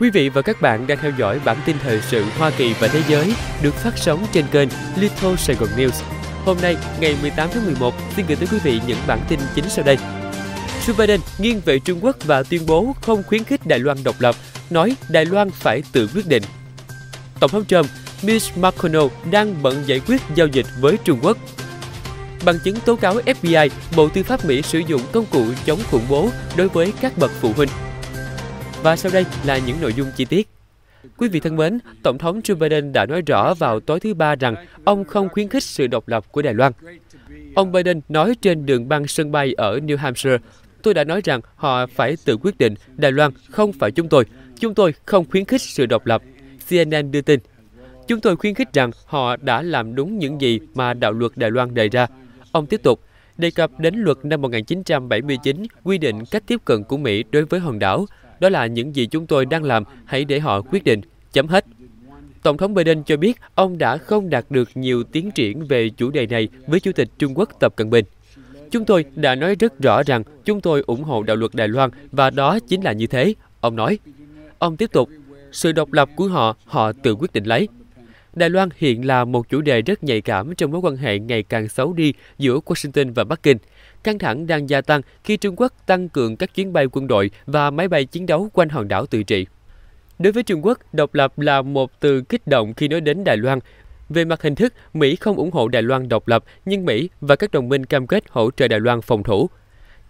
Quý vị và các bạn đang theo dõi bản tin thời sự Hoa Kỳ và thế giới được phát sóng trên kênh Little Sài Gòn News. Hôm nay, ngày 18 tháng 11, xin gửi tới quý vị những bản tin chính sau đây. Joe Biden nghiêng về Trung Quốc và tuyên bố không khuyến khích Đài Loan độc lập, nói Đài Loan phải tự quyết định. Tổng thống Trump, Mitch McConnell đang bận giải quyết giao dịch với Trung Quốc. Bằng chứng tố cáo FBI, Bộ Tư pháp Mỹ sử dụng công cụ chống khủng bố đối với các bậc phụ huynh. Và sau đây là những nội dung chi tiết. Quý vị thân mến, Tổng thống Joe Biden đã nói rõ vào tối thứ Ba rằng ông không khuyến khích sự độc lập của Đài Loan. Ông Biden nói trên đường băng sân bay ở New Hampshire, tôi đã nói rằng họ phải tự quyết định Đài Loan không phải chúng tôi. Chúng tôi không khuyến khích sự độc lập. CNN đưa tin. Chúng tôi khuyến khích rằng họ đã làm đúng những gì mà đạo luật Đài Loan đề ra. Ông tiếp tục, đề cập đến luật năm 1979 quy định cách tiếp cận của Mỹ đối với hòn đảo đó là những gì chúng tôi đang làm, hãy để họ quyết định. Chấm hết. Tổng thống Biden cho biết ông đã không đạt được nhiều tiến triển về chủ đề này với Chủ tịch Trung Quốc Tập Cận Bình. Chúng tôi đã nói rất rõ rằng chúng tôi ủng hộ đạo luật Đài Loan và đó chính là như thế, ông nói. Ông tiếp tục, sự độc lập của họ, họ tự quyết định lấy. Đài Loan hiện là một chủ đề rất nhạy cảm trong mối quan hệ ngày càng xấu đi giữa Washington và Bắc Kinh – Căng thẳng đang gia tăng khi Trung Quốc tăng cường các chuyến bay quân đội và máy bay chiến đấu quanh hòn đảo tự trị. Đối với Trung Quốc, độc lập là một từ kích động khi nói đến Đài Loan. Về mặt hình thức, Mỹ không ủng hộ Đài Loan độc lập, nhưng Mỹ và các đồng minh cam kết hỗ trợ Đài Loan phòng thủ.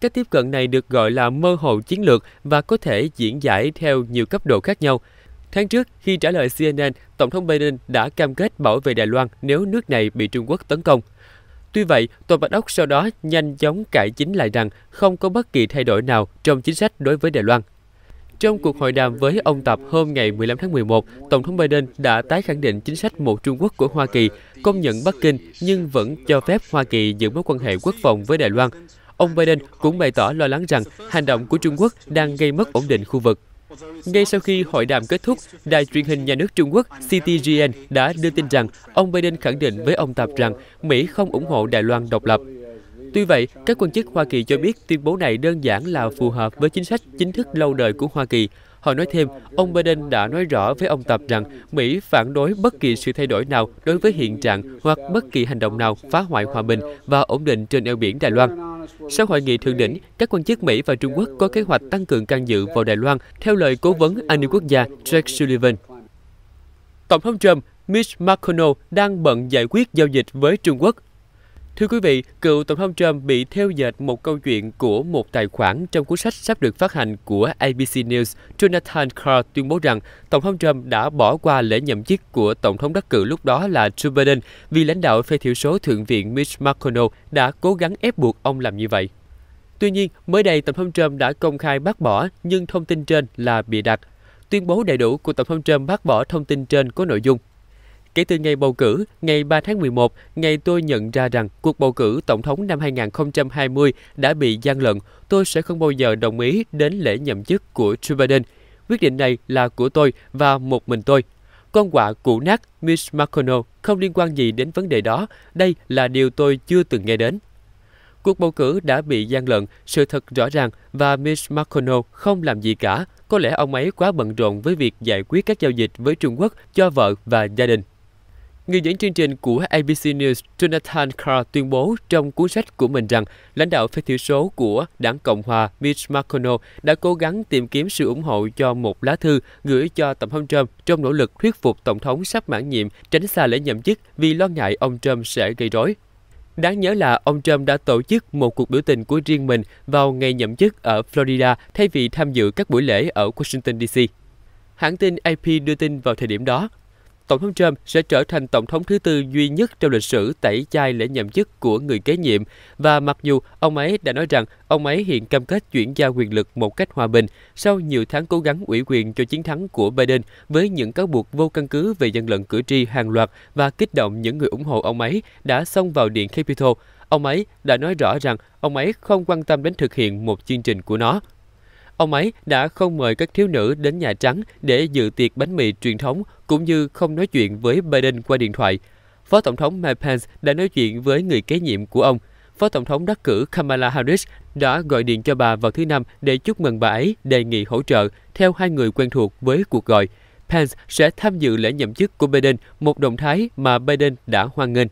Cách tiếp cận này được gọi là mơ hồ chiến lược và có thể diễn giải theo nhiều cấp độ khác nhau. Tháng trước, khi trả lời CNN, Tổng thống Biden đã cam kết bảo vệ Đài Loan nếu nước này bị Trung Quốc tấn công. Tuy vậy, Tòa Bạch Ốc sau đó nhanh chóng cải chính lại rằng không có bất kỳ thay đổi nào trong chính sách đối với Đài Loan. Trong cuộc hội đàm với ông Tập hôm ngày 15 tháng 11, Tổng thống Biden đã tái khẳng định chính sách một Trung Quốc của Hoa Kỳ, công nhận Bắc Kinh nhưng vẫn cho phép Hoa Kỳ giữ mối quan hệ quốc phòng với Đài Loan. Ông Biden cũng bày tỏ lo lắng rằng hành động của Trung Quốc đang gây mất ổn định khu vực. Ngay sau khi hội đàm kết thúc, đài truyền hình nhà nước Trung Quốc CTGN đã đưa tin rằng ông Biden khẳng định với ông Tập rằng Mỹ không ủng hộ Đài Loan độc lập. Tuy vậy, các quan chức Hoa Kỳ cho biết tuyên bố này đơn giản là phù hợp với chính sách chính thức lâu đời của Hoa Kỳ, Họ nói thêm, ông Biden đã nói rõ với ông Tập rằng Mỹ phản đối bất kỳ sự thay đổi nào đối với hiện trạng hoặc bất kỳ hành động nào phá hoại hòa bình và ổn định trên eo biển Đài Loan. Sau hội nghị thượng đỉnh, các quan chức Mỹ và Trung Quốc có kế hoạch tăng cường can dự vào Đài Loan theo lời cố vấn an ninh quốc gia Jack Sullivan. Tổng thống Trump Mitch McConnell đang bận giải quyết giao dịch với Trung Quốc Thưa quý vị, cựu Tổng thống Trump bị theo dệt một câu chuyện của một tài khoản trong cuốn sách sắp được phát hành của ABC News. Jonathan Carr tuyên bố rằng Tổng thống Trump đã bỏ qua lễ nhậm chức của Tổng thống đắc cử lúc đó là Joe Biden vì lãnh đạo phe thiểu số Thượng viện Mitch McConnell đã cố gắng ép buộc ông làm như vậy. Tuy nhiên, mới đây Tổng thống Trump đã công khai bác bỏ nhưng thông tin trên là bị đặt. Tuyên bố đầy đủ của Tổng thống Trump bác bỏ thông tin trên có nội dung Kể từ ngày bầu cử, ngày 3 tháng 11, ngày tôi nhận ra rằng cuộc bầu cử tổng thống năm 2020 đã bị gian lận, tôi sẽ không bao giờ đồng ý đến lễ nhậm chức của Joe Biden. Quyết định này là của tôi và một mình tôi. Con quạ cũ nát Miss McConnell không liên quan gì đến vấn đề đó. Đây là điều tôi chưa từng nghe đến. Cuộc bầu cử đã bị gian lận, sự thật rõ ràng và Miss McConnell không làm gì cả. Có lẽ ông ấy quá bận rộn với việc giải quyết các giao dịch với Trung Quốc cho vợ và gia đình. Người dẫn chương trình của ABC News Jonathan Carr tuyên bố trong cuốn sách của mình rằng lãnh đạo phe thiểu số của đảng Cộng hòa Mitch McConnell đã cố gắng tìm kiếm sự ủng hộ cho một lá thư gửi cho Tổng thống Trump trong nỗ lực thuyết phục Tổng thống sắp mãn nhiệm tránh xa lễ nhậm chức vì lo ngại ông Trump sẽ gây rối. Đáng nhớ là ông Trump đã tổ chức một cuộc biểu tình của riêng mình vào ngày nhậm chức ở Florida thay vì tham dự các buổi lễ ở Washington DC. Hãng tin AP đưa tin vào thời điểm đó, Tổng thống Trump sẽ trở thành tổng thống thứ tư duy nhất trong lịch sử tẩy chay lễ nhậm chức của người kế nhiệm và mặc dù ông ấy đã nói rằng ông ấy hiện cam kết chuyển giao quyền lực một cách hòa bình sau nhiều tháng cố gắng ủy quyền cho chiến thắng của Biden với những cáo buộc vô căn cứ về dân lận cử tri hàng loạt và kích động những người ủng hộ ông ấy đã xông vào điện Capitol. Ông ấy đã nói rõ rằng ông ấy không quan tâm đến thực hiện một chương trình của nó. Ông ấy đã không mời các thiếu nữ đến Nhà Trắng để dự tiệc bánh mì truyền thống cũng như không nói chuyện với Biden qua điện thoại. Phó Tổng thống Mike Pence đã nói chuyện với người kế nhiệm của ông. Phó Tổng thống đắc cử Kamala Harris đã gọi điện cho bà vào thứ Năm để chúc mừng bà ấy đề nghị hỗ trợ theo hai người quen thuộc với cuộc gọi. Pence sẽ tham dự lễ nhậm chức của Biden, một động thái mà Biden đã hoan nghênh.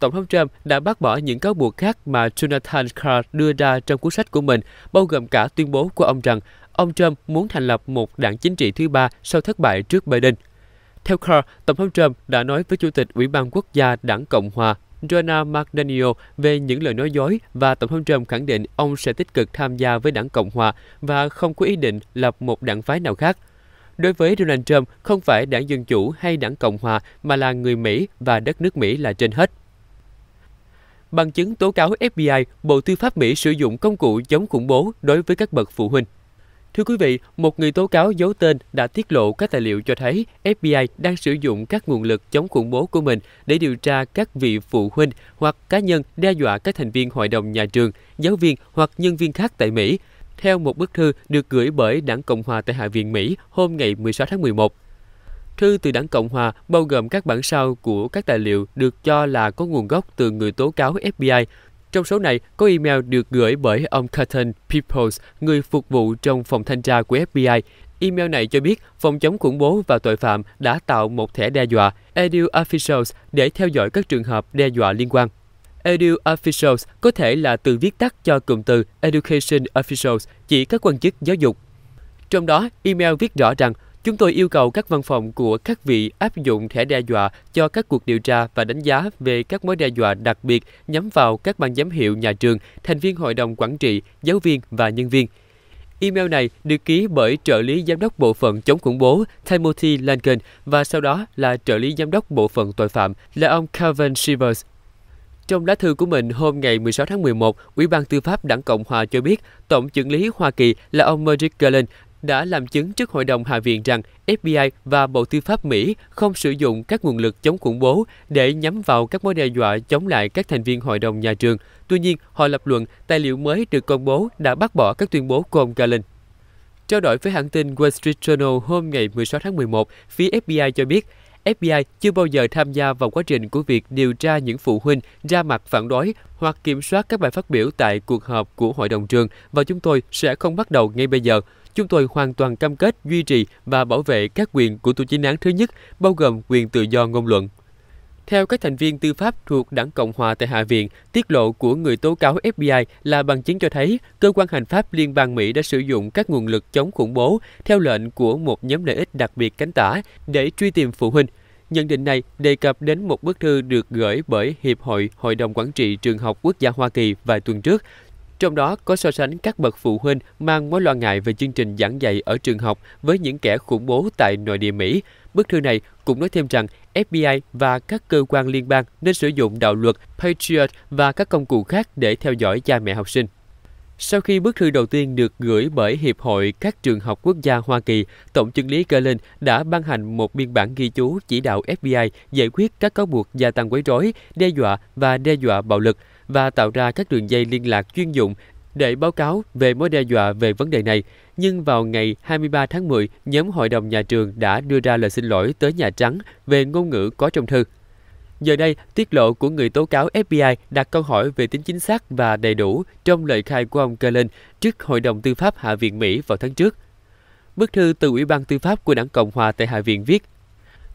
Tổng thống Trump đã bác bỏ những cáo buộc khác mà Jonathan Carr đưa ra trong cuốn sách của mình, bao gồm cả tuyên bố của ông rằng ông Trump muốn thành lập một đảng chính trị thứ ba sau thất bại trước Biden. Theo Carr, Tổng thống Trump đã nói với Chủ tịch Ủy ban Quốc gia Đảng Cộng hòa Jonah McDaniel về những lời nói dối và Tổng thống Trump khẳng định ông sẽ tích cực tham gia với đảng Cộng hòa và không có ý định lập một đảng phái nào khác. Đối với Donald Trump, không phải đảng Dân Chủ hay đảng Cộng hòa mà là người Mỹ và đất nước Mỹ là trên hết bằng chứng tố cáo FBI, Bộ Tư pháp Mỹ sử dụng công cụ chống khủng bố đối với các bậc phụ huynh. Thưa quý vị, một người tố cáo giấu tên đã tiết lộ các tài liệu cho thấy FBI đang sử dụng các nguồn lực chống khủng bố của mình để điều tra các vị phụ huynh hoặc cá nhân đe dọa các thành viên hội đồng nhà trường, giáo viên hoặc nhân viên khác tại Mỹ, theo một bức thư được gửi bởi Đảng Cộng hòa tại Hạ viện Mỹ hôm ngày 16 tháng 11. Thư từ đảng Cộng Hòa bao gồm các bản sao của các tài liệu được cho là có nguồn gốc từ người tố cáo FBI. Trong số này có email được gửi bởi ông Carton Peoples, người phục vụ trong phòng thanh tra của FBI. Email này cho biết phòng chống khủng bố và tội phạm đã tạo một thẻ đe dọa Edu Officials để theo dõi các trường hợp đe dọa liên quan. Edu Officials có thể là từ viết tắt cho cụm từ Education Officials, chỉ các quan chức giáo dục. Trong đó, email viết rõ rằng Chúng tôi yêu cầu các văn phòng của các vị áp dụng thẻ đe dọa cho các cuộc điều tra và đánh giá về các mối đe dọa đặc biệt nhắm vào các ban giám hiệu nhà trường, thành viên hội đồng quản trị, giáo viên và nhân viên. Email này được ký bởi trợ lý giám đốc bộ phận chống khủng bố Timothy Langen và sau đó là trợ lý giám đốc bộ phận tội phạm là ông Calvin Shivers. Trong lá thư của mình hôm ngày 16 tháng 11, Ủy ban Tư pháp Đảng Cộng Hòa cho biết Tổng trưởng lý Hoa Kỳ là ông Merrick Garland đã làm chứng trước Hội đồng Hạ viện rằng FBI và Bộ Tư pháp Mỹ không sử dụng các nguồn lực chống khủng bố để nhắm vào các mối đe dọa chống lại các thành viên hội đồng nhà trường. Tuy nhiên, họ lập luận tài liệu mới được công bố đã bác bỏ các tuyên bố của ông Garland. Trao đổi với hãng tin Wall Street Journal hôm ngày 16 tháng 11, phía FBI cho biết FBI chưa bao giờ tham gia vào quá trình của việc điều tra những phụ huynh ra mặt phản đối hoặc kiểm soát các bài phát biểu tại cuộc họp của hội đồng trường và chúng tôi sẽ không bắt đầu ngay bây giờ. Chúng tôi hoàn toàn cam kết duy trì và bảo vệ các quyền của tù chính án thứ nhất, bao gồm quyền tự do ngôn luận. Theo các thành viên tư pháp thuộc Đảng Cộng hòa tại Hạ viện, tiết lộ của người tố cáo FBI là bằng chứng cho thấy cơ quan hành pháp liên bang Mỹ đã sử dụng các nguồn lực chống khủng bố theo lệnh của một nhóm lợi ích đặc biệt cánh tả để truy tìm phụ huynh. Nhận định này đề cập đến một bức thư được gửi bởi Hiệp hội Hội đồng Quản trị Trường học Quốc gia Hoa Kỳ vài tuần trước, trong đó có so sánh các bậc phụ huynh mang mối lo ngại về chương trình giảng dạy ở trường học với những kẻ khủng bố tại nội địa Mỹ. Bức thư này cũng nói thêm rằng FBI và các cơ quan liên bang nên sử dụng đạo luật Patriot và các công cụ khác để theo dõi cha mẹ học sinh. Sau khi bức thư đầu tiên được gửi bởi Hiệp hội các trường học quốc gia Hoa Kỳ, Tổng chưởng lý Garland đã ban hành một biên bản ghi chú chỉ đạo FBI giải quyết các cáo buộc gia tăng quấy rối, đe dọa và đe dọa bạo lực và tạo ra các đường dây liên lạc chuyên dụng để báo cáo về mối đe dọa về vấn đề này. Nhưng vào ngày 23 tháng 10, nhóm hội đồng nhà trường đã đưa ra lời xin lỗi tới Nhà Trắng về ngôn ngữ có trong thư. Giờ đây, tiết lộ của người tố cáo FBI đặt câu hỏi về tính chính xác và đầy đủ trong lời khai của ông Cullen trước Hội đồng Tư pháp Hạ viện Mỹ vào tháng trước. Bức thư từ Ủy ban Tư pháp của Đảng Cộng hòa tại Hạ viện viết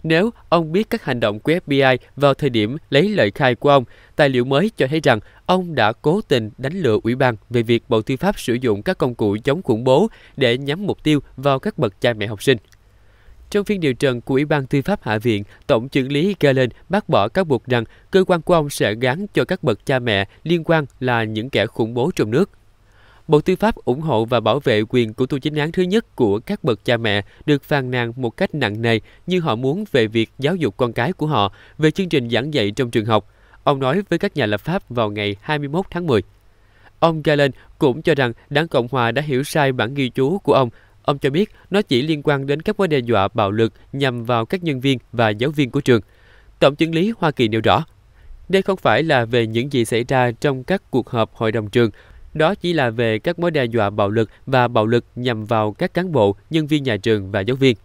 nếu ông biết các hành động của FBI vào thời điểm lấy lời khai của ông, tài liệu mới cho thấy rằng ông đã cố tình đánh lừa ủy ban về việc Bộ Tư pháp sử dụng các công cụ chống khủng bố để nhắm mục tiêu vào các bậc cha mẹ học sinh. Trong phiên điều trần của Ủy ban Tư pháp Hạ viện, Tổng trưởng lý Galen bác bỏ các buộc rằng cơ quan của ông sẽ gán cho các bậc cha mẹ liên quan là những kẻ khủng bố trong nước. Bộ Tư pháp ủng hộ và bảo vệ quyền của tu chính án thứ nhất của các bậc cha mẹ được phàn nàn một cách nặng nề như họ muốn về việc giáo dục con cái của họ về chương trình giảng dạy trong trường học. Ông nói với các nhà lập pháp vào ngày 21 tháng 10. Ông Galen cũng cho rằng đảng Cộng Hòa đã hiểu sai bản ghi chú của ông. Ông cho biết nó chỉ liên quan đến các mối đe dọa bạo lực nhằm vào các nhân viên và giáo viên của trường. Tổng chứng lý Hoa Kỳ nêu rõ, đây không phải là về những gì xảy ra trong các cuộc họp hội đồng trường, đó chỉ là về các mối đe dọa bạo lực và bạo lực nhằm vào các cán bộ, nhân viên nhà trường và giáo viên.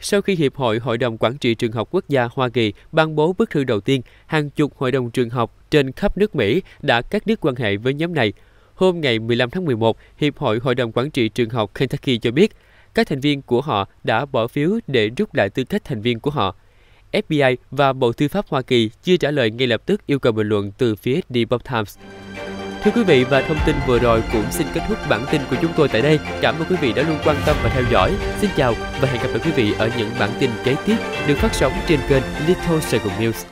Sau khi Hiệp hội Hội đồng Quản trị Trường học Quốc gia Hoa Kỳ ban bố bức thư đầu tiên, hàng chục hội đồng trường học trên khắp nước Mỹ đã cắt đứt quan hệ với nhóm này. Hôm ngày 15 tháng 11, Hiệp hội Hội đồng Quản trị Trường học Kentucky cho biết, các thành viên của họ đã bỏ phiếu để rút lại tư cách thành viên của họ. FBI và Bộ Tư pháp Hoa Kỳ chưa trả lời ngay lập tức yêu cầu bình luận từ phía The Bob Times. Thưa quý vị và thông tin vừa rồi cũng xin kết thúc bản tin của chúng tôi tại đây. Cảm ơn quý vị đã luôn quan tâm và theo dõi. Xin chào và hẹn gặp lại quý vị ở những bản tin kế tiếp được phát sóng trên kênh Little Saigon News.